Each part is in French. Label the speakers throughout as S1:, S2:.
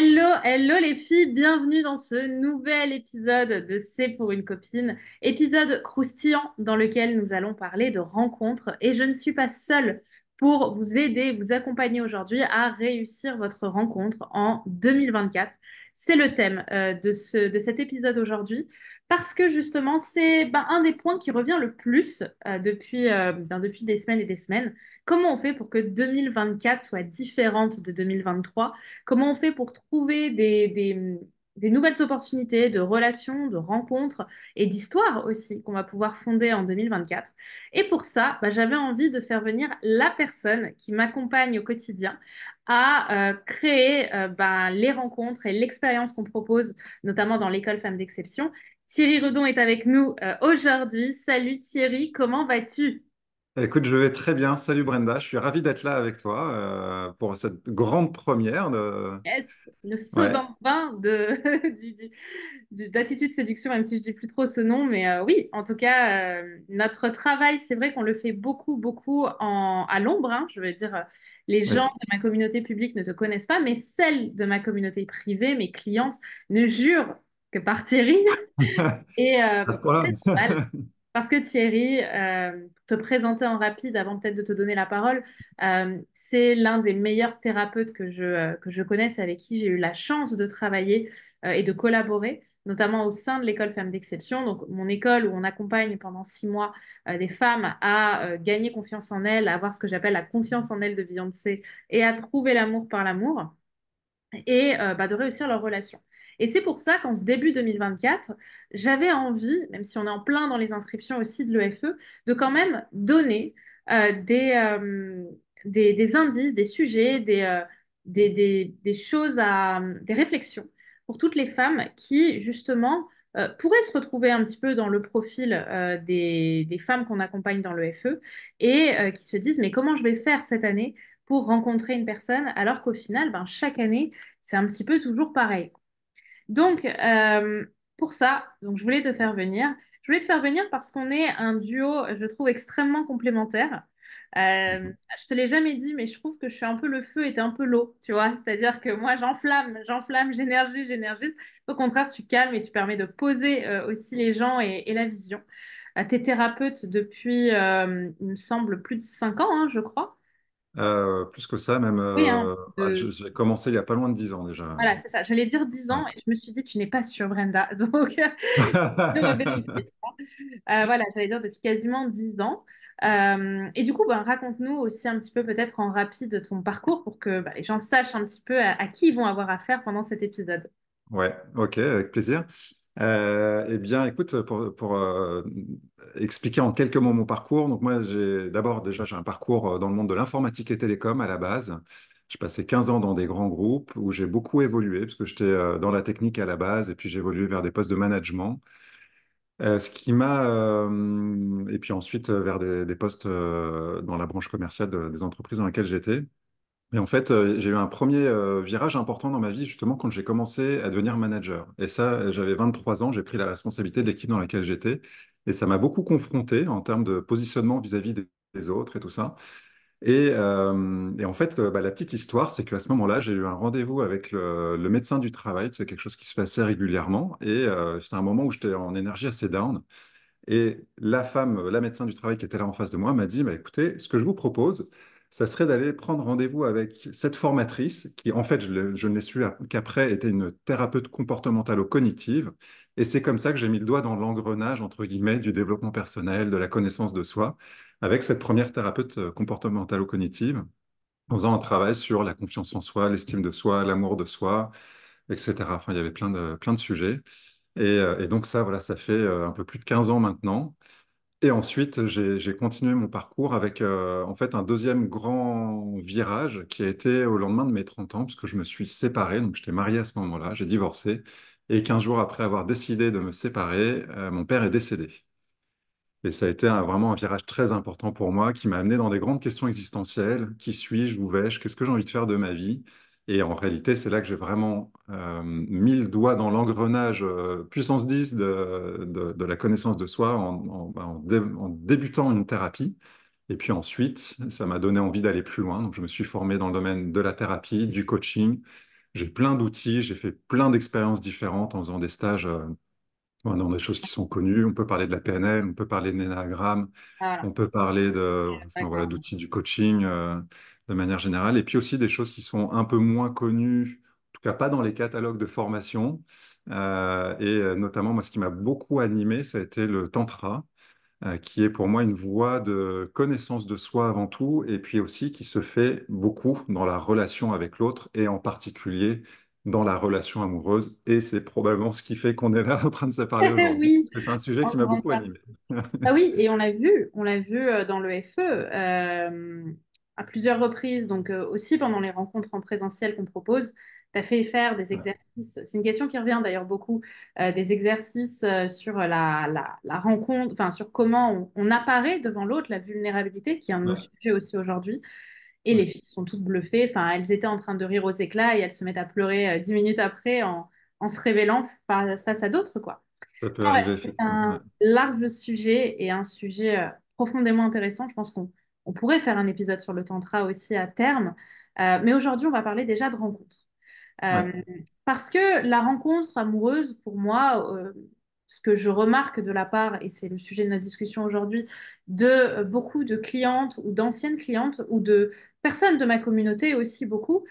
S1: Hello, hello les filles, bienvenue dans ce nouvel épisode de C'est pour une copine, épisode croustillant dans lequel nous allons parler de rencontres et je ne suis pas seule pour vous aider, vous accompagner aujourd'hui à réussir votre rencontre en 2024. C'est le thème euh, de, ce, de cet épisode aujourd'hui parce que justement c'est ben, un des points qui revient le plus euh, depuis, euh, ben, depuis des semaines et des semaines, Comment on fait pour que 2024 soit différente de 2023 Comment on fait pour trouver des, nouvelles opportunités de relations, de rencontres et d'histoires aussi qu'on va pouvoir fonder en 2024 Et pour ça, bah, j'avais envie de faire venir la personne qui m'accompagne au quotidien à euh, créer euh, bah, les rencontres et l'expérience qu'on propose, notamment dans l'école Femmes d'Exception. Thierry Redon est avec nous euh, aujourd'hui. Salut Thierry, comment vas-tu
S2: Écoute, je vais très bien. Salut Brenda, je suis ravi d'être là avec toi euh, pour cette grande première de...
S1: Yes, le saut ouais. de, d'attitude séduction, même si je dis plus trop ce nom. Mais euh, oui, en tout cas, euh, notre travail, c'est vrai qu'on le fait beaucoup, beaucoup en, à l'ombre. Hein. je veux dire, les gens de ma communauté publique ne te connaissent pas, mais celles de ma communauté privée, mes clientes, ne jurent que par Thierry. Et ce Parce que Thierry, euh, te présenter en rapide avant peut-être de te donner la parole, euh, c'est l'un des meilleurs thérapeutes que je, euh, que je connaisse, avec qui j'ai eu la chance de travailler et de collaborer, notamment au sein de l'école Femmes d'Exception, donc mon école où on accompagne pendant six mois des femmes à gagner confiance en elles, à avoir ce que j'appelle la confiance en elles de Beyoncé et à trouver l'amour par l'amour et bah, de réussir leur relation. Et c'est pour ça qu'en ce début 2024, j'avais envie, même si on est en plein dans les inscriptions aussi de l'EFE, de quand même donner euh, euh, des, indices, des sujets, euh, des, choses à, des réflexions pour toutes les femmes qui, justement, pourraient se retrouver un petit peu dans le profil des, femmes qu'on accompagne dans l'EFE et qui se disent mais comment je vais faire cette année pour rencontrer une personne alors qu'au final, ben, chaque année, c'est un petit peu toujours pareil. Donc, euh, pour ça, donc je voulais te faire venir. Je voulais te faire venir parce qu'on est un duo, je trouve, extrêmement complémentaire. Euh, mhm. je te l'ai jamais dit, mais je trouve que je suis un peu le feu et es un peu l'eau, tu vois. C'est-à-dire que moi, j'enflamme, j'enflamme, j'énergie, j'énergie. Au contraire, tu calmes et tu permets de poser euh, aussi les gens et, la vision. tu es thérapeute depuis, il me semble, plus de 5 ans, hein, je crois.
S2: Euh, plus que ça, même. Hein, euh, bah, j'ai commencé il n'y a pas loin de 10 ans déjà. Voilà,
S1: c'est ça. J'allais dire 10 ans et je me suis dit, tu n'es pas sur Brenda. Donc, euh, voilà, j'allais dire depuis quasiment 10 ans. et du coup, bah, raconte-nous aussi un petit peu, peut-être en rapide, ton parcours pour que bah, les gens sachent un petit peu à, qui ils vont avoir affaire pendant cet épisode.
S2: Ouais, ok, avec plaisir. eh bien, écoute, pour, pour expliquer en quelques mots mon parcours. Donc moi, j'ai d'abord déjà j'ai un parcours euh, dans le monde de l'informatique et télécom à la base. J'ai passé 15 ans dans des grands groupes où j'ai beaucoup évolué parce que j'étais euh, dans la technique à la base et puis j'ai évolué vers des postes de management. Euh, ce qui m'a et puis ensuite vers des, postes dans la branche commerciale des entreprises dans lesquelles j'étais. Mais en fait, j'ai eu un premier virage important dans ma vie justement quand j'ai commencé à devenir manager. Et ça, j'avais 23 ans, j'ai pris la responsabilité de l'équipe dans laquelle j'étais et ça m'a beaucoup confronté en termes de positionnement vis-à-vis des, autres et tout ça. Et, euh, en fait, euh, bah, la petite histoire, c'est qu'à ce moment-là, j'ai eu un rendez-vous avec le, médecin du travail. C'est quelque chose qui se passait régulièrement. Et euh, c'était un moment où j'étais en énergie assez down. Et la femme, la médecin du travail qui était là en face de moi, m'a dit bah, écoutez, ce que je vous propose, ça serait d'aller prendre rendez-vous avec cette formatrice qui, en fait, je, ne l'ai su qu'après, était une thérapeute comportementale ou cognitive et c'est comme ça que j'ai mis le doigt dans l'engrenage, entre guillemets, du développement personnel, de la connaissance de soi, avec cette première thérapeute euh, comportementale ou cognitive en faisant un travail sur la confiance en soi, l'estime de soi, l'amour de soi, etc. Enfin, il y avait plein de, plein de sujets. Et, euh, donc ça, voilà, ça fait euh, un peu plus de 15 ans maintenant. Et ensuite, j'ai continué mon parcours avec en fait un deuxième grand virage qui a été au lendemain de mes 30 ans, puisque je me suis séparé, donc j'étais marié à ce moment-là, j'ai divorcé, et quinze jours après avoir décidé de me séparer, euh, mon père est décédé. Et ça a été vraiment un virage très important pour moi qui m'a amené dans des grandes questions existentielles. Qui suis-je Où vais-je Qu'est-ce que j'ai envie de faire de ma vie Et en réalité, c'est là que j'ai vraiment euh, mis le doigt dans l'engrenage euh, puissance 10 de, la connaissance de soi en, ben, en débutant une thérapie. Et puis ensuite, ça m'a donné envie d'aller plus loin. Donc, je me suis formé dans le domaine de la thérapie, du coaching j'ai plein d'outils, j'ai fait plein d'expériences différentes en faisant des stages euh, dans des choses qui sont connues. On peut parler de la PNL, on peut parler de l'énagramme, ah. on peut parler de, d'outils du coaching euh, de manière générale, et puis aussi des choses qui sont un peu moins connues, en tout cas pas dans les catalogues de formation. Euh, et notamment, moi, ce qui m'a beaucoup animé, ça a été le tantra. Euh, qui est pour moi une voie de connaissance de soi avant tout, et puis aussi qui se fait beaucoup dans la relation avec l'autre, et en particulier dans la relation amoureuse. Et c'est probablement ce qui fait qu'on est là en train de se parler aujourd'hui. c'est un sujet qui m'a beaucoup animé.
S1: Ah oui, et on l'a vu, on l'a vu euh, dans le FE. Euh, à plusieurs reprises, donc aussi pendant les rencontres en présentiel qu'on propose, tu as fait faire des exercices, c'est une question qui revient d'ailleurs beaucoup, euh, des exercices euh, sur la, rencontre, enfin sur comment on, apparaît devant l'autre, la vulnérabilité, qui est un de nos aussi aujourd'hui. Et les filles sont toutes bluffées, enfin elles étaient en train de rire aux éclats et elles se mettent à pleurer euh, dix minutes après en, se révélant face à d'autres. quoi. Ah c'est un large sujet et un sujet profondément intéressant. Je pense qu'on pourrait faire un épisode sur le tantra aussi à terme. mais aujourd'hui, on va parler déjà de rencontres. Euh, parce que la rencontre amoureuse, pour moi, euh, ce que je remarque de la part, et c'est le sujet de notre discussion aujourd'hui, de euh, beaucoup de clientes ou d'anciennes clientes ou de personnes de ma communauté aussi beaucoup,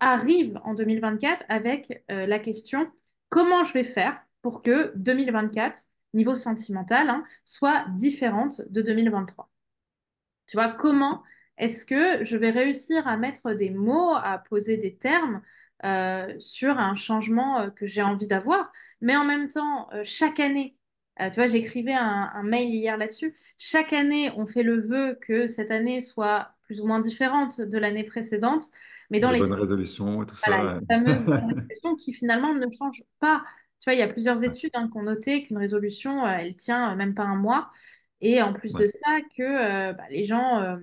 S1: arrivent en 2024 avec la question comment je vais faire pour que 2024, niveau sentimental, hein, soit différente de 2023 Tu vois, comment est-ce que je vais réussir à mettre des mots, à poser des termes euh, sur un changement euh, que j'ai envie d'avoir. Mais en même temps, euh, chaque année, tu vois, j'écrivais un, un, mail hier là-dessus. Chaque année, on fait le vœu que cette année soit plus ou moins différente de l'année précédente. Mais dans les,
S2: résolutions et tout voilà, ça. Ouais. résolution
S1: qui finalement ne change pas. Tu vois, il y a plusieurs études hein, qui ont noté qu'une résolution, elle elle tient même pas un mois. Et en plus de ça, que bah, les, gens,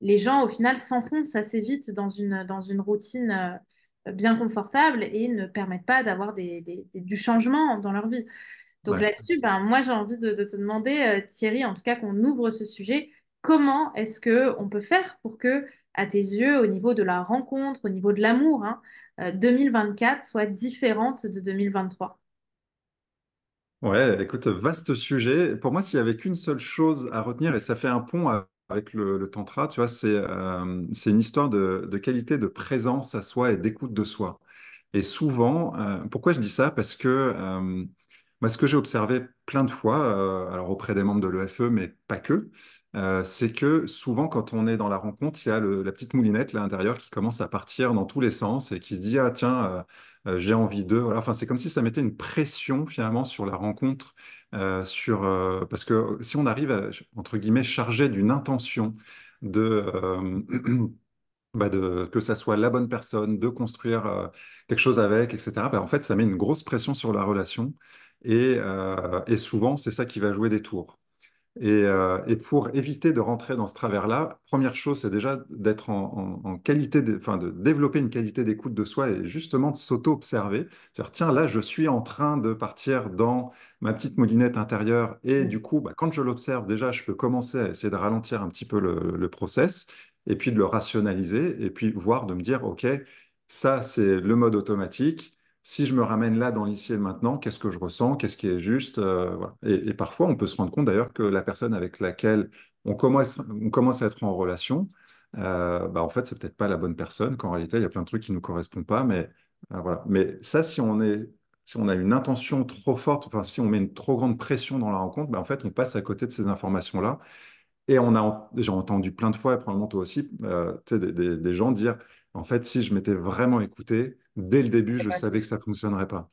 S1: les gens, au final, s'enfoncent assez vite dans une, dans une routine bien confortables et ne permettent pas d'avoir des, du changement dans leur vie. Donc là-dessus, ben, moi j'ai envie de, te demander, euh, Thierry, en tout cas qu'on ouvre ce sujet, comment est-ce que on peut faire pour que, à tes yeux, au niveau de la rencontre, au niveau de l'amour, 2024 hein, euh, soit différente de 2023
S2: Ouais, écoute, vaste sujet. Pour moi, s'il n'y avait qu'une seule chose à retenir, et ça fait un pont avec le, tantra, tu vois, c'est euh, une histoire de, qualité de présence à soi et d'écoute de soi. Et souvent, euh, pourquoi je dis ça Parce que euh, ce que j'ai observé plein de fois, euh, alors auprès des membres de l'EFE, mais pas que, euh, c'est que souvent, quand on est dans la rencontre, il y a la petite moulinette à l'intérieur qui commence à partir dans tous les sens et qui se dit Ah, tiens, euh, j'ai envie de. Enfin, c'est comme si ça mettait une pression finalement sur la rencontre. sur, parce que si on arrive, à, entre guillemets, chargé d'une intention, bah, de. que ça soit la bonne personne, de construire quelque chose avec, etc. Bah, en fait, ça met une grosse pression sur la relation euh, et, souvent, c'est ça qui va jouer des tours. Euh, et, pour éviter de rentrer dans ce travers-là, première chose, c'est déjà d'être en, qualité, de, enfin, de développer une qualité d'écoute de soi et justement de s'auto-observer. C'est-à-dire, tiens, là, je suis en train de partir dans ma petite moulinette intérieure et mmh. du coup, bah, quand je l'observe, déjà, je peux commencer à essayer de ralentir un petit peu le, le process et puis de le rationaliser et puis voir de me dire, OK, ça, c'est le mode automatique si je me ramène là dans l'ici et maintenant, qu'est-ce que je ressens, qu'est-ce qui est juste. Euh, voilà. et, parfois, on peut se rendre compte d'ailleurs que la personne avec laquelle on commence, on commence à être en relation, euh, bah, en fait, c'est peut-être pas la bonne personne, qu'en réalité, il y a plein de trucs qui ne nous correspondent pas. Mais, euh, voilà. mais ça, si on, est, si on a une intention trop forte, enfin, si on met une trop grande pression dans la rencontre, bah, en fait, on passe à côté de ces informations-là. Et on a, j'ai entendu plein de fois, et probablement toi aussi, des, des, gens dire, en fait, si je m'étais vraiment écouté, Dès le début, je savais que ça ne fonctionnerait pas.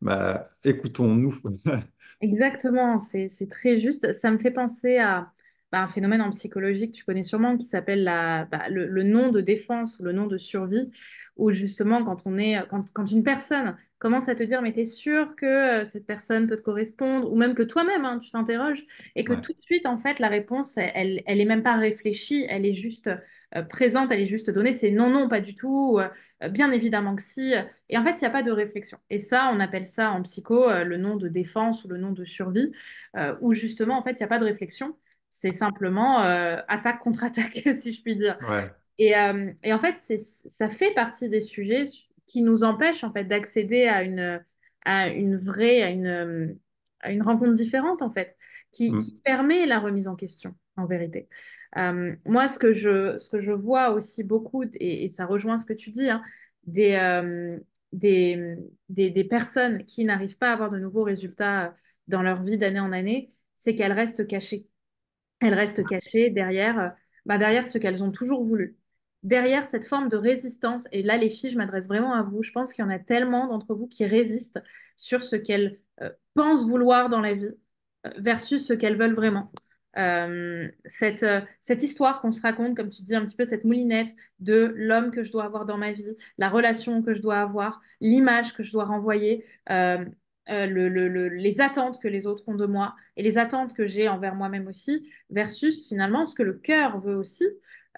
S2: Bah, Écoutons-nous.
S1: Exactement, c'est très juste. Ça me fait penser à bah, un phénomène en psychologie que tu connais sûrement qui s'appelle bah, le, nom de défense ou le nom de survie, où justement quand on est quand, une personne commence à te dire mais t'es sûr que euh, cette personne peut te correspondre ou même que toi-même hein, tu t'interroges et que tout de suite en fait la réponse elle elle est même pas réfléchie elle est juste euh, présente elle est juste donnée c'est non non pas du tout euh, bien évidemment que si et en fait il n'y a pas de réflexion et ça on appelle ça en psycho le nom de défense ou le nom de survie où justement en fait il n'y a pas de réflexion c'est simplement euh, attaque contre attaque, si je puis dire. Et, euh, et, en fait, ça fait partie des sujets qui nous empêchent en fait d'accéder à une, à une vraie, à une, une rencontre différente en fait, mm. qui, permet la remise en question en vérité. Euh, moi, ce que, je, ce que je vois aussi beaucoup, et, et ça rejoint ce que tu dis, hein, des, des, des, des, personnes qui n'arrivent pas à avoir de nouveaux résultats dans leur vie d'année en année, c'est qu'elles restent cachées elles restent cachées derrière, euh, bah, derrière ce qu'elles ont toujours voulu. Derrière cette forme de résistance, et là les filles, je m'adresse vraiment à vous, je pense qu'il y en a tellement d'entre vous qui résistent sur ce qu'elles euh, pensent vouloir dans la vie euh, versus ce qu'elles veulent vraiment. cette, cette, histoire qu'on se raconte, comme tu dis un petit peu, cette moulinette de l'homme que je dois avoir dans ma vie, la relation que je dois avoir, l'image que je dois renvoyer, euh, le, les attentes que les autres ont de moi et les attentes que j'ai envers moi-même aussi, versus finalement ce que le cœur veut aussi.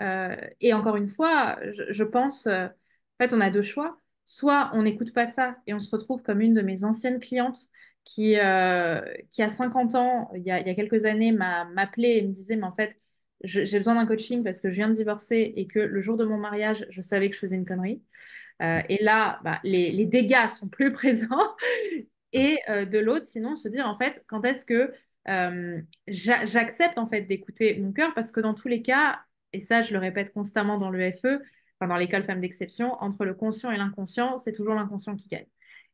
S1: Euh, et encore une fois, je, pense, euh, en fait, on a deux choix. Soit on n'écoute pas ça et on se retrouve comme une de mes anciennes clientes qui, qui a 50 ans, il y a, il y a quelques années, m'a appelé et me disait, mais en fait, j'ai besoin d'un coaching parce que je viens de divorcer et que le jour de mon mariage, je savais que je faisais une connerie. et là, bah, les, les, dégâts sont plus présents. Et euh, de l'autre, sinon, se dire en fait, quand est-ce que euh, j'accepte en fait d'écouter mon cœur parce que dans tous les cas, et ça je le répète constamment dans l'EFE, enfin dans l'école Femmes d'exception, entre le conscient et l'inconscient, c'est toujours l'inconscient qui gagne.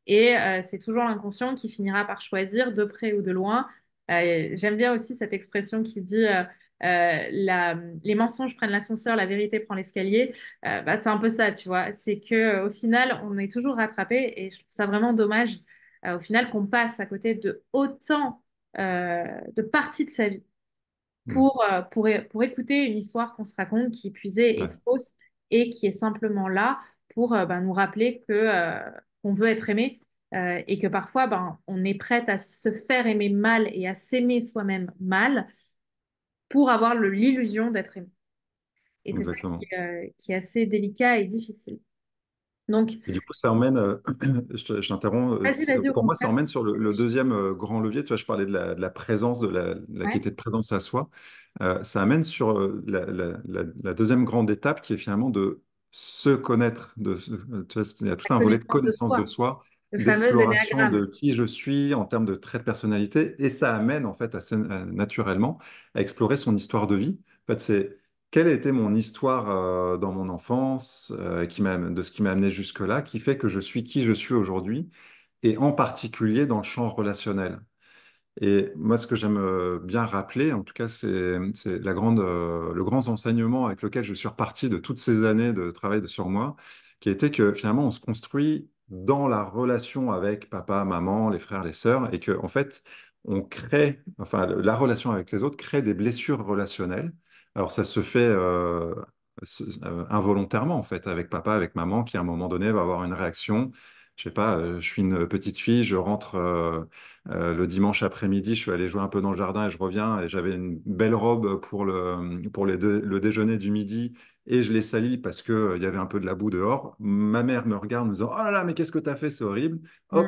S1: Et euh, c'est toujours l'inconscient qui finira par choisir de près ou de loin. J'aime bien aussi cette expression qui dit les mensonges prennent l'ascenseur, la vérité prend l'escalier. Bah, c'est un peu ça, tu vois. C'est que au final, on est toujours rattrapé et je trouve ça vraiment dommage euh, au final qu'on passe à côté de autant euh, de parties de sa vie mm. pour, euh, pour, écouter une histoire qu'on se raconte qui est puisée et fausse et qui est simplement là pour ben, nous rappeler que qu'on veut être aimé et que parfois ben, on est prête à se faire aimer mal et à s'aimer soi-même mal pour avoir l'illusion d'être aimé. Et c'est ça qui, est assez délicat et difficile. Donc,
S2: et du coup, ça emmène, euh, je, t'interromps, euh, pour moi, ça emmène sur le, deuxième euh, grand levier, tu vois, je parlais de la, présence, de la, qualité de présence à soi, ça amène sur la, deuxième grande étape qui est finalement de se connaître, de, tu vois, il y a tout un volet de connaissance de soi, d'exploration de, qui je suis en termes de traits de personnalité, et ça amène en fait assez naturellement à explorer son histoire de vie. En fait, c'est quelle était mon histoire euh, dans mon enfance, euh, de ce qui m'a amené jusque-là, qui fait que je suis qui je suis aujourd'hui, et en particulier dans le champ relationnel. Et moi, ce que j'aime euh, bien rappeler, en tout cas, c'est, le grand enseignement avec lequel je suis reparti de toutes ces années de travail de sur moi, qui était que finalement, on se construit dans la relation avec papa, maman, les frères, les sœurs, et que en fait, on crée, enfin, la relation avec les autres crée des blessures relationnelles alors ça se fait euh, euh, involontairement en fait avec papa, avec maman qui à un moment donné va avoir une réaction. Je sais pas, euh, je suis une petite fille, je rentre le dimanche après-midi, je suis allé jouer un peu dans le jardin et je reviens et j'avais une belle robe pour le, déjeuner du midi et je l'ai salie parce qu'il y avait un peu de la boue dehors. Ma mère me regarde en me disant Oh là là, mais qu'est-ce que tu as fait C'est horrible. Mm.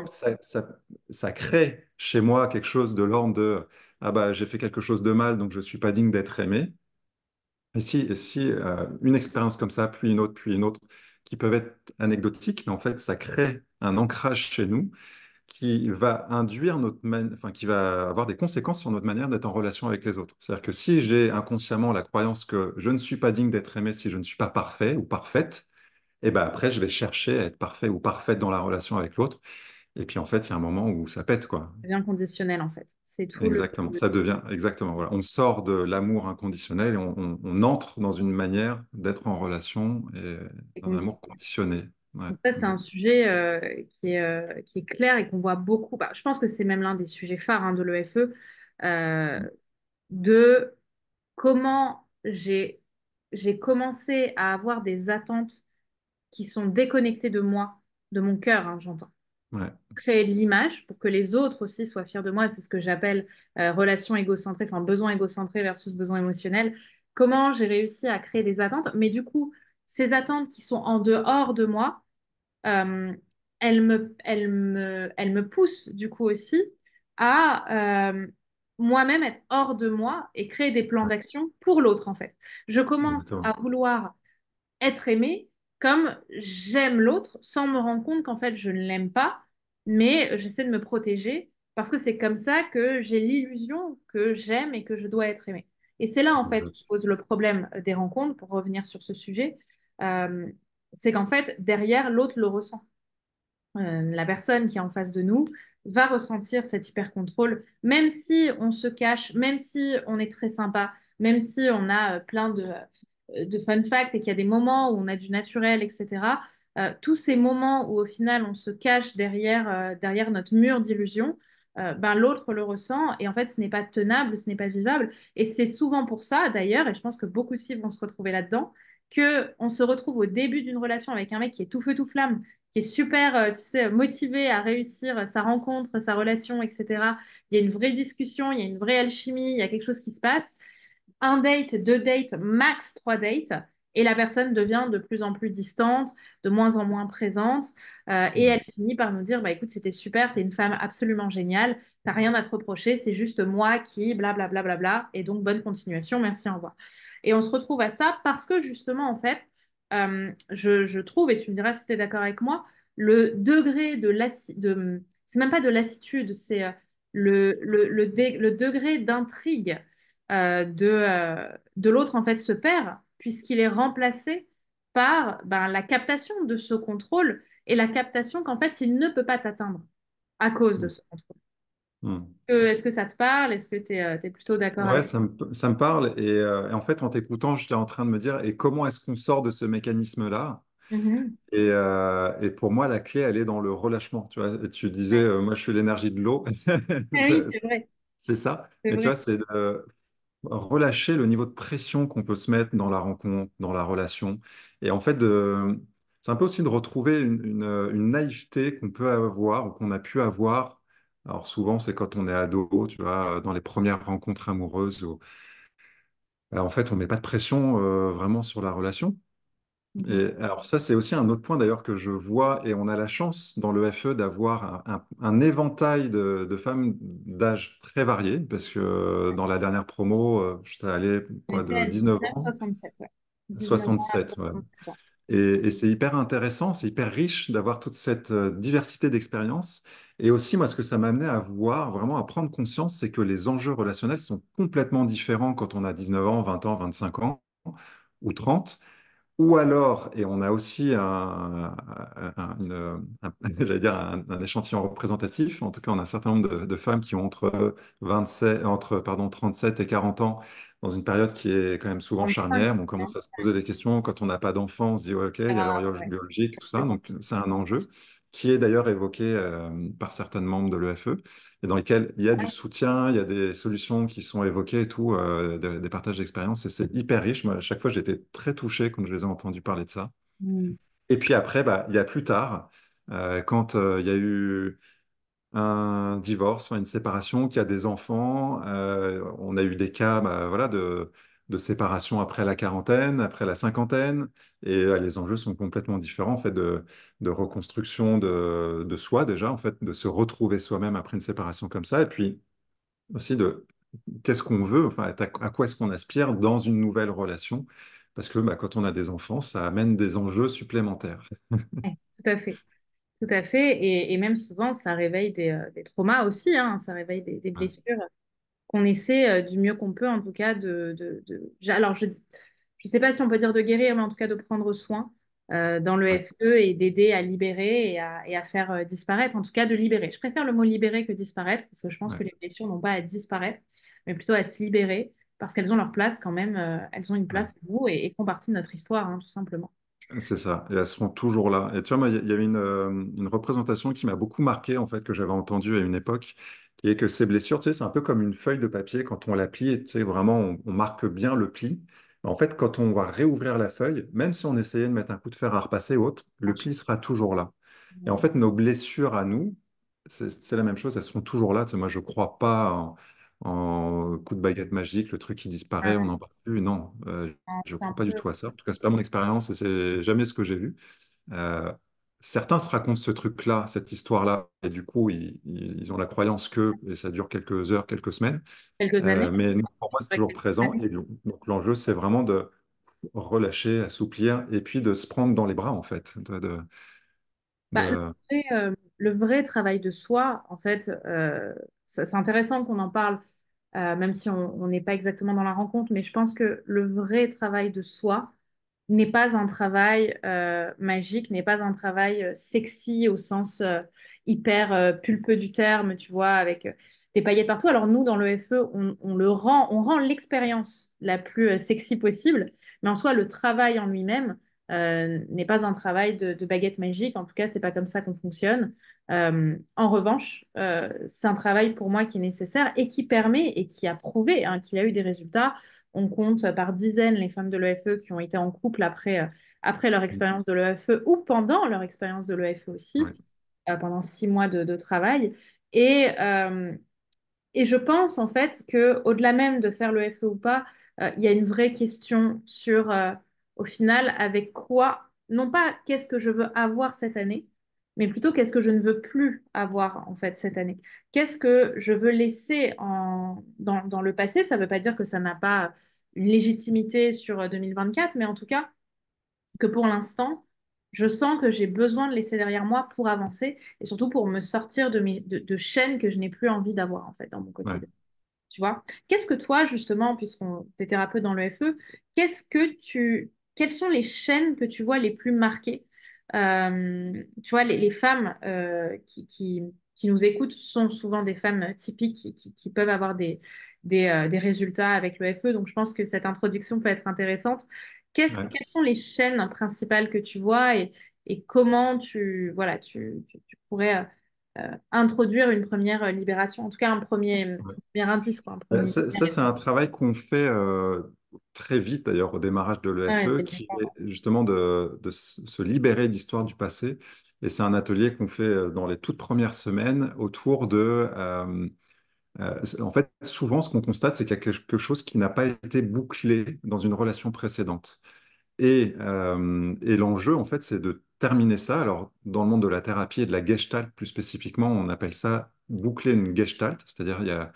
S2: ça, crée chez moi quelque chose de l'ordre de Ah bah, j'ai fait quelque chose de mal, donc je ne suis pas digne d'être aimé. Et si, euh, une expérience comme ça, puis une autre, puis une autre, qui peuvent être anecdotiques, mais en fait, ça crée un ancrage chez nous qui va induire notre enfin, qui va avoir des conséquences sur notre manière d'être en relation avec les autres. C'est-à-dire que si j'ai inconsciemment la croyance que je ne suis pas digne d'être aimé si je ne suis pas parfait ou parfaite, et eh ben après je vais chercher à être parfait ou parfaite dans la relation avec l'autre et puis en fait, il y a un moment où ça pète, quoi.
S1: Ça devient conditionnel, en fait. C'est tout. Exactement. Ça devient
S2: exactement. Voilà. On sort de l'amour inconditionnel et on, entre dans une manière d'être en relation et, dans un amour conditionné. Ça,
S1: c'est un sujet euh, qui, est, euh, qui est clair et qu'on voit beaucoup. Bah, je pense que c'est même l'un des sujets phares hein, de l'EFE, euh, de comment j'ai commencé à avoir des attentes qui sont déconnectées de moi, de mon cœur, hein, j'entends. Créer de l'image pour que les autres aussi soient fiers de moi. C'est ce que j'appelle euh, relation égocentrée, enfin besoin égocentré versus besoin émotionnel. Comment j'ai réussi à créer des attentes, mais du coup, ces attentes qui sont en dehors de moi, euh, elles, me, elles, me, elles me poussent du coup aussi à euh, moi-même être hors de moi et créer des plans d'action pour l'autre en fait. Je commence à vouloir être aimée comme j'aime l'autre sans me rendre compte qu'en fait je ne l'aime pas, mais j'essaie de me protéger parce que c'est comme ça que j'ai l'illusion que j'aime et que je dois être aimée. Et c'est là en fait se pose le problème des rencontres, pour revenir sur ce sujet, euh, c'est qu'en fait derrière l'autre le ressent. Euh, la personne qui est en face de nous va ressentir cet hyper contrôle, même si on se cache, même si on est très sympa, même si on a euh, plein de, euh, de fun fact et qu'il y a des moments où on a du naturel, etc. Euh, tous ces moments où au final on se cache derrière, euh, derrière notre mur d'illusion, ben, l'autre le ressent et en fait ce n'est pas tenable, ce n'est pas vivable. Et c'est souvent pour ça d'ailleurs, et je pense que beaucoup de vont se retrouver là-dedans, que on se retrouve au début d'une relation avec un mec qui est tout feu tout flamme, qui est super, tu sais, motivé à réussir sa rencontre, sa relation, etc. Il y a une vraie discussion, il y a une vraie alchimie, il y a quelque chose qui se passe un date, deux dates, max trois dates. Et la personne devient de plus en plus distante, de moins en moins présente. Euh, et elle finit par nous dire bah, écoute, c'était super, t'es une femme absolument géniale, t'as rien à te reprocher, c'est juste moi qui, blablabla. Bla, bla, bla, et donc, bonne continuation, merci, au revoir. Et on se retrouve à ça parce que justement, en fait, euh, je, trouve, et tu me diras si t'es d'accord avec moi, le degré de. lassitude, c'est même pas de lassitude, c'est euh, le, le, le degré d'intrigue euh, de, euh, de l'autre, en fait, se perd, puisqu'il est remplacé par ben, la captation de ce contrôle et la captation qu'en fait, il ne peut pas t'atteindre à cause de hmm. ce contrôle. Hmm. Est-ce que ça te parle Est-ce que tu es, euh, plutôt d'accord ça,
S2: me, ça, me, parle. Et, en fait, en t'écoutant, j'étais en train de me dire et comment est-ce qu'on sort de ce mécanisme-là mm-hmm. et, pour moi, la clé, elle est dans le relâchement. Tu, vois tu disais, moi, je suis l'énergie de l'eau.
S1: Eh c'est vrai.
S2: C'est ça. Mais tu vois, c'est de relâcher le niveau de pression qu'on peut se mettre dans la rencontre, dans la relation. Et en fait, c'est un peu aussi de retrouver une, naïveté qu'on peut avoir ou qu'on a pu avoir. Alors souvent, c'est quand on est ado, tu vois, dans les premières rencontres amoureuses. Où, euh, en fait, on ne met pas de pression euh, vraiment sur la relation. Mmh. Et alors ça, c'est aussi un autre point d'ailleurs que je vois, et on a la chance dans le FE d'avoir un, éventail de, femmes d'âge très varié parce que euh, dans la dernière promo, euh, je suis allé de 19 ans 67, ouais. 67. ouais. Et, c'est hyper intéressant, c'est hyper riche d'avoir toute cette euh, diversité d'expériences. Et aussi, moi, ce que ça m'a amené à voir, vraiment à prendre conscience, c'est que les enjeux relationnels sont complètement différents quand on a 19 ans, 20 ans, 25 ans ou 30. Ou alors, et on a aussi un, un, dire un, échantillon représentatif, en tout cas on a un certain nombre de, femmes qui ont entre, 27, entre pardon, 37 et 40 ans dans une période qui est quand même souvent charnière. On commence à se poser des questions. Quand on n'a pas d'enfants. on se dit, OK, il y a ah, l'horloge biologique, tout ça. Donc, c'est un enjeu qui est d'ailleurs évoqué euh, par certains membres de l'EFE, et dans lesquels il y a du soutien, il y a des solutions qui sont évoquées et tout, euh, des, partages d'expériences, et c'est hyper riche. Moi, à chaque fois, j'étais très touché quand je les ai entendus parler de ça. Mm. Et puis après, bah, il y a plus tard, euh, quand il y a eu un divorce, une séparation, qu'il y a des enfants, on a eu des cas bah, voilà, de de séparation après la quarantaine, après la cinquantaine, et euh, les enjeux sont complètement différents en fait de, de reconstruction de, soi déjà en fait, de se retrouver soi-même après une séparation comme ça, et puis aussi de qu'est-ce qu'on veut, enfin à, quoi est-ce qu'on aspire dans une nouvelle relation, parce que bah, quand on a des enfants, ça amène des enjeux supplémentaires. tout
S1: à fait. Tout à fait, et, même souvent, ça réveille des, euh, traumas aussi, hein. ça réveille des, blessures qu'on essaie euh, du mieux qu'on peut, en tout cas, de. alors, je ne sais pas si on peut dire de guérir, mais en tout cas de prendre soin euh, dans le FE et d'aider à libérer et à, faire euh, disparaître, en tout cas de libérer. Je préfère le mot libérer que disparaître, parce que je pense que les blessures n'ont pas à disparaître, mais plutôt à se libérer, parce qu'elles ont leur place quand même, elles ont une place pour nous et, font partie de notre histoire, hein, tout simplement.
S2: C'est ça, et elles seront toujours là. Et tu vois, il y, avait une représentation qui m'a beaucoup marqué, en fait, que j'avais entendue à une époque, et que ces blessures, tu sais, c'est un peu comme une feuille de papier quand on la plie, tu sais, vraiment, on, marque bien le pli. En fait, quand on va réouvrir la feuille, même si on essayait de mettre un coup de fer à repasser haute le pli sera toujours là. Et en fait, nos blessures à nous, c'est la même chose, elles seront toujours là. Moi, je ne crois pas en, coup de baguette magique, le truc qui disparaît, on n'en parle plus. Non, euh, je ne crois pas du tout à ça. En tout cas, ce pas mon expérience et c'est jamais ce que j'ai vu. Euh, certains se racontent ce truc-là, cette histoire-là, et du coup, ils, ont la croyance que et ça dure quelques heures, quelques semaines.
S1: Euh, mais
S2: pour moi, c'est toujours présent. donc, l'enjeu, c'est vraiment de relâcher, assouplir, et puis de se prendre dans les bras, en fait. De,
S1: bah, euh, Le, vrai, travail de soi, en fait, euh, c'est intéressant qu'on en parle, même si on n'est pas exactement dans la rencontre, mais je pense que le vrai travail de soi, n'est pas un travail euh, magique, n'est pas un travail euh, sexy au sens euh, hyper pulpeux du terme, tu vois, avec des paillettes partout. Alors nous, dans le FE, on, on le rend, on rend l'expérience la plus sexy possible, mais en soi, le travail en lui-même, euh, n'est pas un travail de, baguette magique. En tout cas, c'est pas comme ça qu'on fonctionne. Euh, en revanche, euh, c'est un travail pour moi qui est nécessaire et qui permet et qui a prouvé hein, qu'il a eu des résultats. On compte par dizaines les femmes de l'EFE qui ont été en couple après, après leur expérience de l'EFE ou pendant leur expérience de l'EFE aussi, pendant six mois de, travail. Et et je pense en fait que delà même de faire l'EFE ou pas, il y a une vraie question sur au final, avec quoi, non pas qu'est-ce que je veux avoir cette année, mais plutôt qu'est-ce que je ne veux plus avoir en fait cette année. Qu'est-ce que je veux laisser en... dans, le passé Ça ne veut pas dire que ça n'a pas une légitimité sur 2024, euh, mais en tout cas que pour l'instant, je sens que j'ai besoin de laisser derrière moi pour avancer et surtout pour me sortir de, mes, de, chaînes que je n'ai plus envie d'avoir en fait dans mon quotidien. Tu vois Qu'est-ce que toi justement, puisqu'on t'es thérapeute dans le FE, qu'est-ce que tu quelles sont les chaînes que tu vois les plus marquées euh, Tu vois, les, femmes euh, qui, qui, qui, nous écoutent sont souvent des femmes typiques qui, qui, peuvent avoir des, des, euh, des résultats avec le FE. Donc, je pense que cette introduction peut être intéressante. Quelles sont les chaînes principales que tu vois et, et comment tu, voilà, tu, tu, pourrais introduire une première libération, en tout cas un premier, premier indice. Quoi, bah, Ça,
S2: ça c'est un travail qu'on fait très vite d'ailleurs au démarrage de l'EFE, qui est justement de, de se libérer d'histoire du passé. Et c'est un atelier qu'on fait euh, dans les toutes premières semaines autour de... Euh, euh, en fait, souvent, ce qu'on constate, c'est qu'il y a quelque chose qui n'a pas été bouclé dans une relation précédente. Et, et l'enjeu, en fait, c'est de terminer ça. Alors, dans le monde de la thérapie et de la gestalt, plus spécifiquement, on appelle ça boucler une gestalt, c'est-à-dire il y a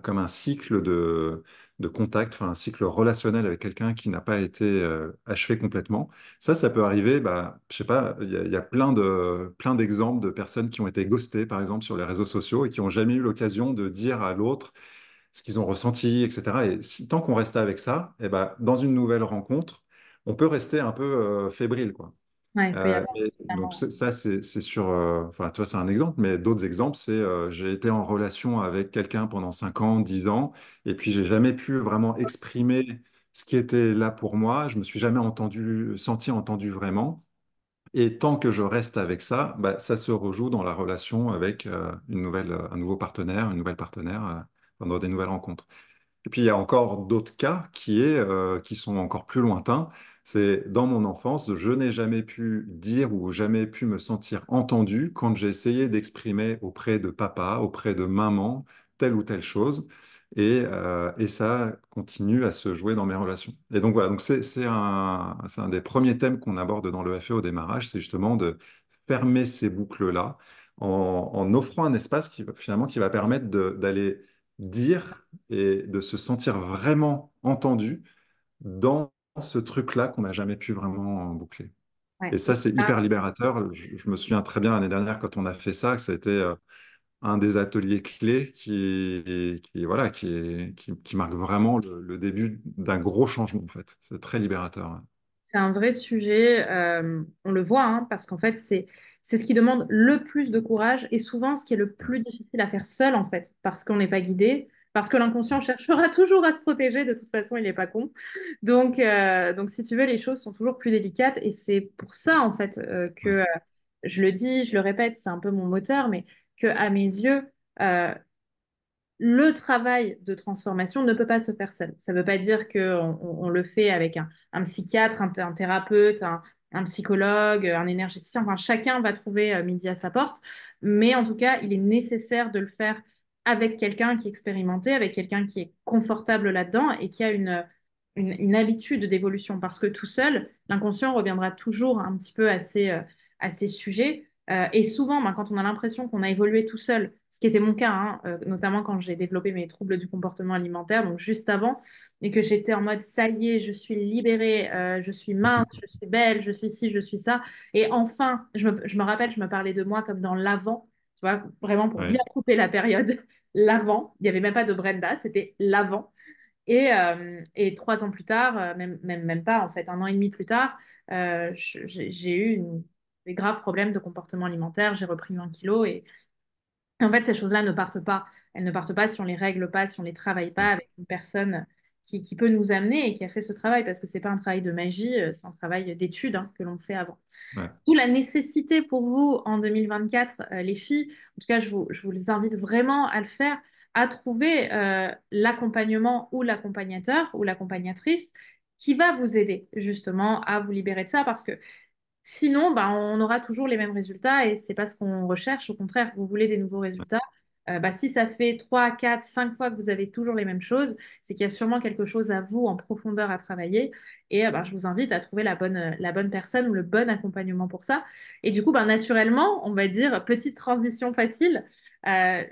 S2: comme un cycle de, de contact, enfin, un cycle relationnel avec quelqu'un qui n'a pas été euh, achevé complètement. Ça, ça peut arriver, bah, je sais pas, il y a, plein de plein d'exemples de personnes qui ont été ghostées, par exemple, sur les réseaux sociaux et qui n'ont jamais eu l'occasion de dire à l'autre ce qu'ils ont ressenti, etc. Et tant qu'on reste avec ça, et eh bah, dans une nouvelle rencontre, on peut rester un peu euh, fébrile, quoi.
S1: Euh, donc
S2: ça, c'est sur... Euh, enfin, toi, c'est un exemple, mais d'autres exemples, c'est euh, j'ai été en relation avec quelqu'un pendant 5 ans, 10 ans, et puis j'ai jamais pu vraiment exprimer ce qui était là pour moi. Je me suis jamais entendu, senti entendu vraiment. Et tant que je reste avec ça, bah, ça se rejoue dans la relation avec une nouvelle, un nouveau partenaire, une nouvelle partenaire, pendant des nouvelles rencontres. Et puis il y a encore d'autres cas qui, est, qui sont encore plus lointains. C'est dans mon enfance, je n'ai jamais pu dire ou jamais pu me sentir entendu quand j'ai essayé d'exprimer auprès de papa, auprès de maman, telle ou telle chose. Et, euh, ça continue à se jouer dans mes relations. Et donc voilà, donc c'est un, des premiers thèmes qu'on aborde dans le e au démarrage, c'est justement de fermer ces boucles-là en, offrant un espace qui finalement qui va permettre d'aller dire et de se sentir vraiment entendu dans ce truc-là qu'on n'a jamais pu vraiment boucler.
S1: Et ça, c'est hyper
S2: libérateur. Je, me souviens très bien l'année dernière quand on a fait ça, que c'était euh, un des ateliers clés qui, voilà, qui, marque vraiment le, début d'un gros changement, en fait. C'est très libérateur.
S1: C'est un vrai sujet, euh, on le voit, hein, parce qu'en fait, c'est c'est ce qui demande le plus de courage et souvent ce qui est le plus difficile à faire seul, en fait, parce qu'on n'est pas guidé, parce que l'inconscient cherchera toujours à se protéger, de toute façon, il n'est pas con. Donc, euh, donc, si tu veux, les choses sont toujours plus délicates, et c'est pour ça, en fait, euh, que euh, je le dis, je le répète, c'est un peu mon moteur, mais que à mes yeux, le travail de transformation ne peut pas se faire seul. Ça ne veut pas dire qu'on on, le fait avec un, psychiatre, un, thérapeute, un, psychologue, un énergéticien, enfin chacun va trouver midi à sa porte, mais en tout cas, il est nécessaire de le faire avec quelqu'un qui est expérimenté, avec quelqu'un qui est confortable là-dedans et qui a une, une, habitude d'évolution. Parce que tout seul, l'inconscient reviendra toujours un petit peu à ses euh, à ces sujets. Euh, et souvent, ben, quand on a l'impression qu'on a évolué tout seul, ce qui était mon cas, hein, euh, notamment quand j'ai développé mes troubles du comportement alimentaire, donc juste avant, et que j'étais en mode ça y est, je suis libérée, je suis mince, je suis belle, je suis ci, je suis ça. Et enfin, je me, je me rappelle, je me parlais de moi comme dans l'avant, vraiment pour bien couper la période, l'avant. Il n'y avait même pas de Brenda, c'était l'avant. Et, euh, trois ans plus tard, euh, même, pas en fait, un an et demi plus tard, euh, j'ai eu des graves problèmes de comportement alimentaire. J'ai repris 20 kilos et, en fait, ces choses-là ne partent pas. Elles ne partent pas si on ne les règle pas, si on ne les travaille pas avec une personne qui, peut nous amener et qui a fait ce travail, parce que ce n'est pas un travail de magie, euh, c'est un travail d'étude hein, que l'on fait avant. Ou la nécessité pour vous en 2024, euh, les filles, en tout cas, je vous, les invite vraiment à le faire, à trouver euh, l'accompagnement ou l'accompagnateur ou l'accompagnatrice qui va vous aider justement à vous libérer de ça, parce que sinon, bah, on aura toujours les mêmes résultats et ce n'est pas ce qu'on recherche. Au contraire, vous voulez des nouveaux résultats. Euh, bah, si ça fait 3, 4, 5 fois que vous avez toujours les mêmes choses, c'est qu'il y a sûrement quelque chose à vous en profondeur à travailler. Et euh, bah, je vous invite à trouver la bonne, euh, la bonne personne ou le bon accompagnement pour ça. Et du coup, bah, naturellement, on va dire, petite transition facile,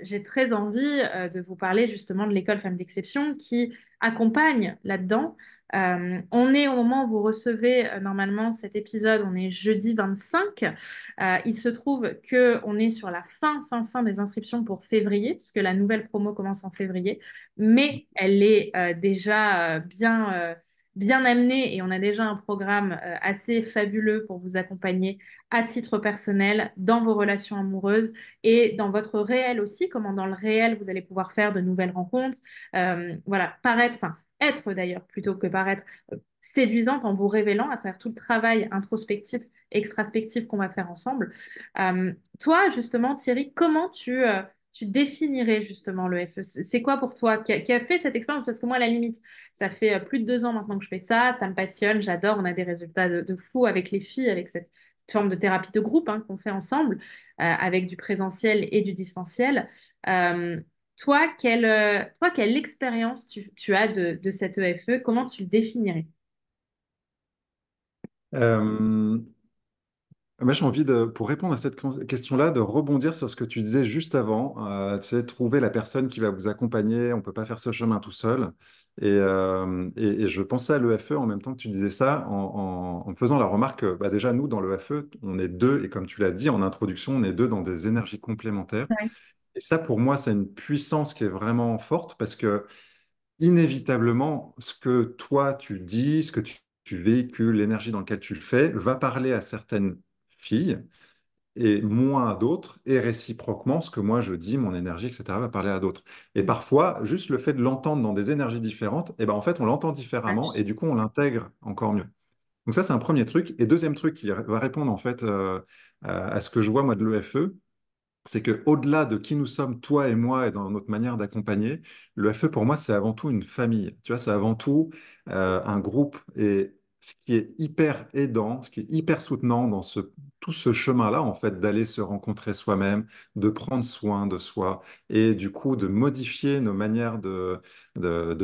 S1: j'ai très envie de vous parler justement de l'école Femmes d'Exception qui accompagne là-dedans. Euh, on est au moment où vous recevez euh, normalement cet épisode, on est jeudi 25. Euh, il se trouve que on est sur la fin, fin, fin des inscriptions pour février, puisque la nouvelle promo commence en février, mais elle est déjà bien bien amené et on a déjà un programme euh, assez fabuleux pour vous accompagner à titre personnel dans vos relations amoureuses et dans votre réel aussi, comment dans le réel vous allez pouvoir faire de nouvelles rencontres, euh, voilà, paraître, enfin être d'ailleurs plutôt que paraître euh, séduisante en vous révélant à travers tout le travail introspectif, extraspectif qu'on va faire ensemble. toi justement Thierry, comment tu tu définirais justement le FE C'est quoi pour toi qui a, fait cette expérience Parce que moi, à la limite, ça fait euh, plus de deux ans maintenant que je fais ça, ça me passionne, j'adore, on a des résultats de, de, fou avec les filles, avec cette, forme de thérapie de groupe hein, qu'on fait ensemble, euh, avec du présentiel et du distanciel. Euh, toi, quelle, toi, quelle expérience tu, as de, de, cet EFE Comment tu le définirais
S2: ah, moi, j'ai envie de, pour répondre à cette question-là, de rebondir sur ce que tu disais juste avant. Euh, tu sais, trouver la personne qui va vous accompagner. On ne peut pas faire ce chemin tout seul. Et, euh, et, je pensais à l'EFE en même temps que tu disais ça, en, faisant la remarque que bah déjà, nous, dans l'EFE, on est deux. Et comme tu l'as dit en introduction, on est deux dans des énergies complémentaires. Et ça, pour moi, c'est une puissance qui est vraiment forte parce que, inévitablement, ce que toi, tu dis, ce que tu, tu véhicules, l'énergie dans laquelle tu le fais, va parler à certaines fille, et moins à d'autres, et réciproquement, ce que moi je dis, mon énergie, etc., va parler à d'autres. Et parfois, juste le fait de l'entendre dans des énergies différentes, et eh ben en fait, on l'entend différemment, et du coup, on l'intègre encore mieux. Donc ça, c'est un premier truc. Et deuxième truc qui va répondre en fait euh, euh, à ce que je vois moi de l'EFE, c'est que au-delà de qui nous sommes, toi et moi, et dans notre manière d'accompagner, l'EFE pour moi, c'est avant tout une famille. Tu vois, c'est avant tout euh, un groupe. Et ce qui est hyper aidant, ce qui est hyper soutenant dans tout ce chemin-là, en fait, d'aller se rencontrer soi-même, de prendre soin de soi et du coup de modifier nos manières de,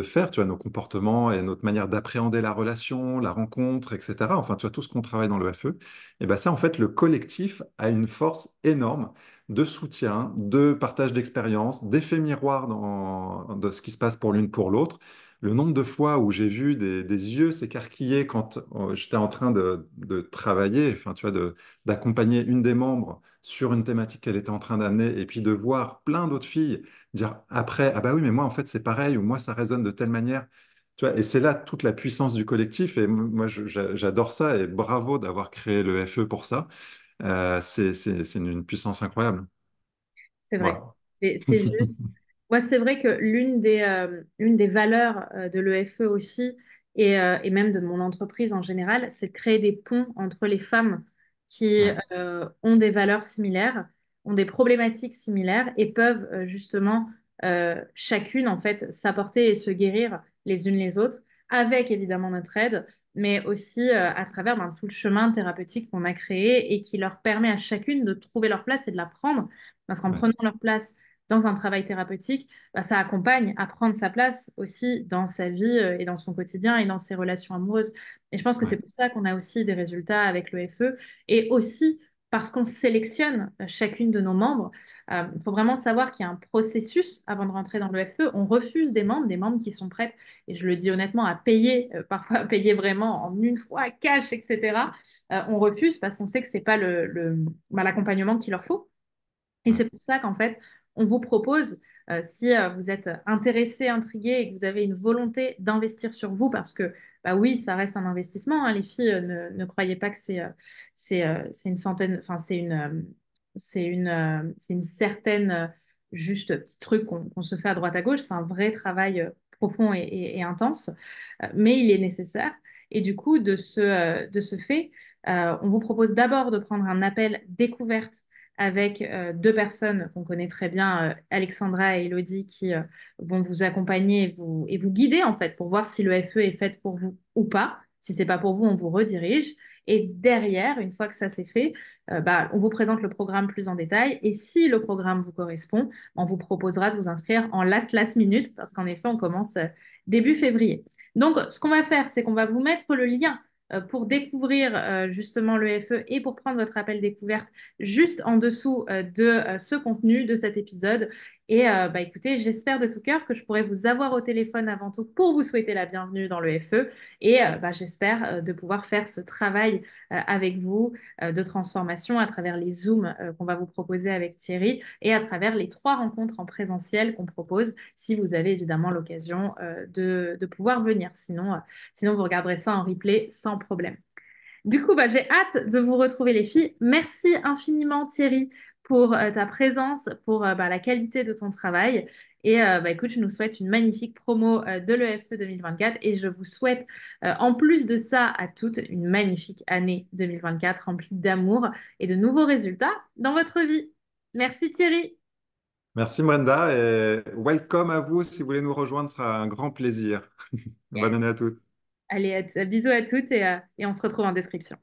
S2: faire, tu vois, nos comportements et notre manière d'appréhender la relation, la rencontre, etc. Enfin, tu vois, tout ce qu'on travaille dans le FE, et bien ça, en fait, le collectif a une force énorme de soutien, de partage d'expérience, d'effet miroir dans, de ce qui se passe pour l'une pour l'autre le nombre de fois où j'ai vu des, yeux s'écarquiller quand euh, j'étais en train de, travailler, enfin, tu vois, d'accompagner une des membres sur une thématique qu'elle était en train d'amener, et puis de voir plein d'autres filles dire après, ah bah oui, mais moi, en fait, c'est pareil, ou moi, ça résonne de telle manière. Tu vois, et c'est là toute la puissance du collectif, et moi, j'adore ça, et bravo d'avoir créé le FE pour ça. Euh, c'est une, puissance incroyable. C'est vrai.
S1: C'est juste. Moi, c'est vrai que l'une des, euh, des valeurs euh, de l'EFE aussi, euh, et, même de mon entreprise en général, c'est de créer des ponts entre les femmes qui ont des valeurs similaires, ont des problématiques similaires et peuvent justement chacune en fait s'apporter et se guérir les unes les autres, avec évidemment notre aide, mais aussi à travers ben, tout le chemin thérapeutique qu'on a créé et qui leur permet à chacune de trouver leur place et de la prendre, parce qu'en prenant leur place dans un travail thérapeutique, bah, ça accompagne à prendre sa place aussi dans sa vie euh, et dans son quotidien et dans ses relations amoureuses. Et je pense que c'est pour ça qu'on a aussi des résultats avec le FE et aussi parce qu'on sélectionne euh, chacune de nos membres. Il euh, faut vraiment savoir qu'il y a un processus avant de rentrer dans le FE. On refuse des membres, des membres qui sont prêts, et je le dis honnêtement, à payer, parfois payer vraiment en une fois, cash, etc. on refuse parce qu'on sait que ce n'est pas bah, l'accompagnement le, qu'il leur faut. Et c'est pour ça qu'en fait, on vous propose, euh, si euh, vous êtes intéressé, intrigué et que vous avez une volonté d'investir sur vous, parce que bah oui, ça reste un investissement. Hein, les filles, euh, ne, croyez pas que c'est une centaine, enfin c'est une certaine juste petit truc qu'on se fait à droite à gauche. C'est un vrai travail profond et, intense, mais il est nécessaire. Et du coup, de ce fait, on vous propose d'abord de prendre un appel découverte avec euh, deux personnes qu'on connaît très bien, euh, Alexandra et Elodie, qui euh, vont vous accompagner et vous, guider en fait pour voir si le FE est fait pour vous ou pas. Si ce c'est pas pour vous, on vous redirige. Et derrière, une fois que ça s'est fait, bah, on vous présente le programme plus en détail. Et si le programme vous correspond, on vous proposera de vous inscrire en last last minute parce qu'en effet, on commence début février. Donc, ce qu'on va faire, c'est qu'on va vous mettre le lien euh, pour découvrir euh, justement le FE et pour prendre votre appel découverte juste en dessous euh, de ce contenu, de cet épisode. Et euh, bah, écoutez, j'espère de tout cœur que je pourrai vous avoir au téléphone avant tout pour vous souhaiter la bienvenue dans le FE et euh, bah, j'espère euh, de pouvoir faire ce travail avec vous de transformation à travers les Zooms qu'on va vous proposer avec Thierry et à travers les trois rencontres en présentiel qu'on propose si vous avez évidemment l'occasion de, de, pouvoir venir. Sinon, sinon, vous regarderez ça en replay sans problème. Du coup, bah, j'ai hâte de vous retrouver les filles. Merci infiniment Thierry pour euh, ta présence, pour euh, bah, la qualité de ton travail. Et euh, bah, écoute, je nous souhaite une magnifique promo de l'EFE 2024 et je vous souhaite en plus de ça à toutes une magnifique année 2024 remplie d'amour et de nouveaux résultats dans votre vie. Merci Thierry.
S2: Merci Brenda et welcome à vous. Si vous voulez nous rejoindre, ce sera un grand plaisir. Bonne année à toutes.
S1: Allez, bisous à toutes et, euh, et on se retrouve en description.